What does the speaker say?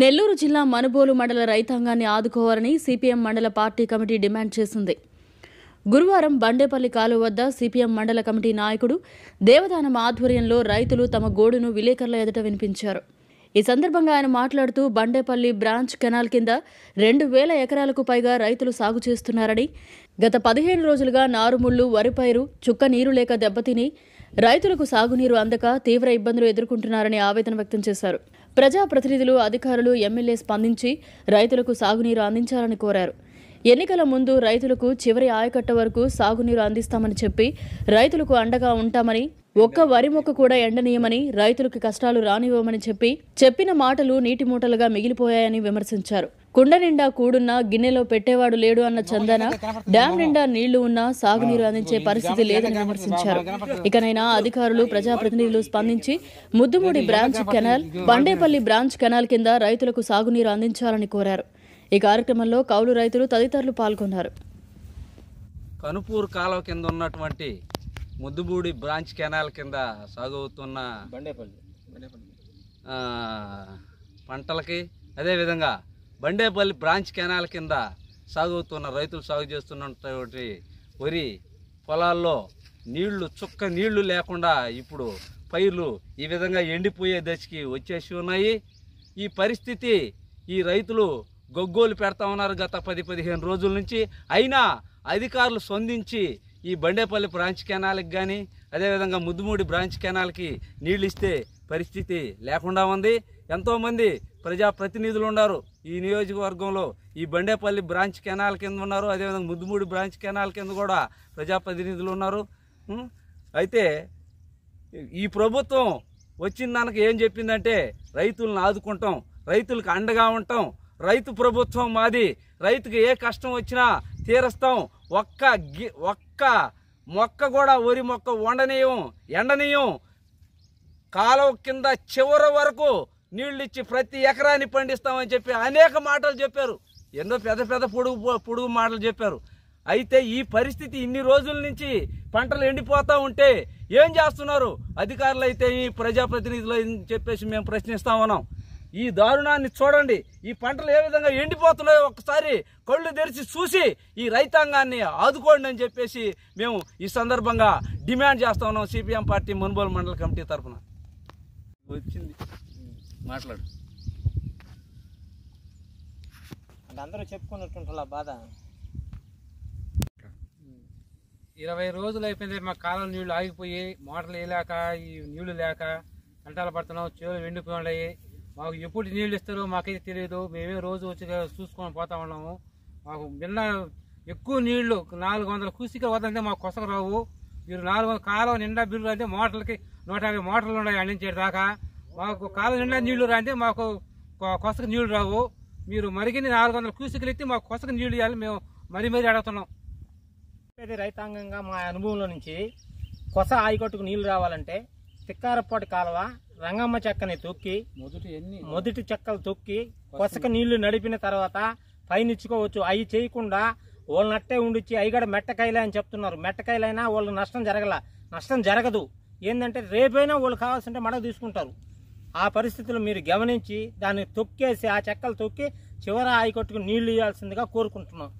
నెల్లూరు జిల్లా మనుబోలు మండల రైతాంగాన్ని ఆదుకోవాలని సిపిఎం మండల పార్టీ కమిటీ డిమాండ్ చేసింది గురువారం బండేపల్లి కాలువ వద్ద సిపిఎం మండల కమిటీ నాయకుడు దేవదానం ఆధ్వర్యంలో రైతులు తమ గోడును విలేకరుల ఎదుట వినిపించారు ఈ సందర్భంగా ఆయన మాట్లాడుతూ బండేపల్లి బ్రాంచ్ కెనాల్ కింద రెండు వేల ఎకరాలకు పైగా రైతులు సాగు చేస్తున్నారని గత పదిహేను రోజులుగా నారుముళ్ళు వరిపైరు చుక్క నీరు లేక దెబ్బతిని రైతులకు సాగునీరు అందక తీవ్ర ఇబ్బందులు ఎదుర్కొంటున్నారని ఆవేదన వ్యక్తం చేశారు ప్రజాప్రతినిధులు అధికారులు ఎమ్మెల్యే స్పందించి రైతులకు సాగునీరు అందించాలని కోరారు ఎన్నికల ముందు రైతులకు చివరి ఆయకట్ట వరకు సాగునీరు అందిస్తామని చెప్పి రైతులకు అండగా ఉంటామని ఒక్క వరి మొక్క కూడా ఎండనీయమని రైతులకు కష్టాలు రానివ్వమని చెప్పి చెప్పిన మాటలు నీటి మూటలుగా మిగిలిపోయాయని విమర్శించారు కుండ నిండా కూడున్నా గిన్నెలో పెట్టేవాడు లేడు అన్న చందన డ్యాం నిండా నీళ్లు ఉన్నా సాగునీరు అందించే పరిస్థితి లేదని విమర్శించారు ఇకనైనా అధికారులు ప్రజాప్రతినిధులు స్పందించి Muddumudi branch canal Bandepalli branch canal కింద రైతులకు సాగునీరు అందించాలని కోరారు ఈ కార్యక్రమంలో కౌలు రైతులు తదితరులు పాల్గొన్నారు కనుపూర్ కాలువ కింద ఉన్నటువంటి ముద్దుబూడి బ్రాంచ్ కెనాల్ కింద సాగుతున్న పంటలకి అదేవిధంగా బండేపల్లి బ్రాంచ్ కెనాల్ కింద సాగుతున్న రైతులు సాగు చేస్తున్నటువంటి వరి పొలాల్లో నీళ్లు చుక్క నీళ్లు లేకుండా ఇప్పుడు పైర్లు ఈ విధంగా ఎండిపోయే దశకి వచ్చేసి ఉన్నాయి ఈ పరిస్థితి ఈ రైతులు గొగ్గోలు పెడతా ఉన్నారు గత పది పదిహేను రోజుల నుంచి అయినా అధికారులు స్పందించి ఈ బండేపల్లి బ్రాంచ్ కెనాల్కి కానీ అదేవిధంగా ముద్దుమూడి బ్రాంచ్ కెనాల్కి నీళ్ళు ఇస్తే పరిస్థితి లేకుండా ఉంది ఎంతోమంది ప్రజాప్రతినిధులు ఉన్నారు ఈ నియోజకవర్గంలో ఈ బండేపల్లి బ్రాంచ్ కెనాల్ కింద ఉన్నారు అదేవిధంగా ముద్దుమూడి బ్రాంచ్ కెనాల్ కింద కూడా ప్రజాప్రతినిధులు ఉన్నారు అయితే ఈ ప్రభుత్వం వచ్చిన దానికి ఏం చెప్పిందంటే రైతులను ఆదుకుంటాం రైతులకు అండగా ఉంటాం రైతు ప్రభుత్వం మాది రైతుకు ఏ కష్టం వచ్చినా తీరుస్తాం ఒక్క ఒక్క మొక్క కూడా వరి మొక్క వండనీయం ఎండనీయం కాలువ కింద చివరి వరకు నీళ్ళు ఇచ్చి ప్రతి ఎకరాన్ని పండిస్తామని చెప్పి అనేక మాటలు చెప్పారు ఎన్నో పెద్ద పెద్ద పొడుగు పొడుగు మాటలు చెప్పారు అయితే ఈ పరిస్థితి ఇన్ని రోజుల నుంచి పంటలు ఎండిపోతూ ఉంటే ఏం చేస్తున్నారు అధికారులు అయితే ఈ ప్రజాప్రతినిధులు చెప్పేసి మేము ప్రశ్నిస్తా ఉన్నాం ఈ దారుణాన్ని చూడండి ఈ పంటలు ఏ విధంగా ఎండిపోతున్నాయో ఒకసారి కళ్ళు తెరిచి చూసి ఈ రైతాంగాన్ని ఆదుకోండి అని చెప్పేసి మేము ఈ సందర్భంగా డిమాండ్ చేస్తా ఉన్నాం సిపిఎం పార్టీ మున్బోల్ మండల కమిటీ తరఫున వచ్చింది మాట్లాడు అంటే అందరూ చెప్పుకున్నట్టుంటారు బాధ ఇరవై రోజులు అయిపోయింది మా కాలం నీళ్లు ఆగిపోయి మోటార్లు వేయలేక ఈ నీళ్లు లేక కంటాలు పడుతున్నాం చెవులు వెండిపోయి మాకు ఎప్పుడు నీళ్ళు ఇస్తారో మాకైతే తెలియదు మేమే రోజు వచ్చి చూసుకొని పోతా ఉన్నాము మాకు నిన్న ఎక్కువ నీళ్లు నాలుగు వందల కూసికలు వద్దంటే మాకు కొసకు రావు మీరు నాలుగు వందల కాలం నిండా బిల్లు అంటే మోటార్లకి నూట యాభై మోటార్లు ఉన్నాయి అందించేదాకా మాకు కాలం నిండా నీళ్లు రాంటే మాకు కొసక నీళ్లు రావు మీరు మరిగిన నాలుగు వందల క్యూసికలు ఎత్తి మాకు కొసక నీళ్లు ఇవ్వాలి మేము మరీ మరీ అడుగుతున్నాం రైతాంగంగా మా అనుభవంలో నుంచి కొస ఆయికొట్టుకు నీళ్లు రావాలంటే తిక్కారపాటి కాలువ రంగమ్మ చెక్కని తొక్కి మొదటి ఎన్ని మొదటి చెక్కలు తొక్కి కొసక నీళ్లు నడిపిన తర్వాత పైనిచ్చుకోవచ్చు అవి చేయకుండా వాళ్ళు నట్టే ఉండిచ్చి కూడా మెట్టకాయలే అని చెప్తున్నారు మెట్టకాయలైనా వాళ్ళు నష్టం జరగల నష్టం జరగదు ఏంటంటే రేపైనా వాళ్ళు కావాల్సింటే మడగ తీసుకుంటారు ఆ పరిస్థితులు మీరు గమనించి దాన్ని తొక్కేసి ఆ చెక్కలు తొక్కి చివర ఆయి నీళ్లు ఇవ్వాల్సిందిగా కోరుకుంటున్నాం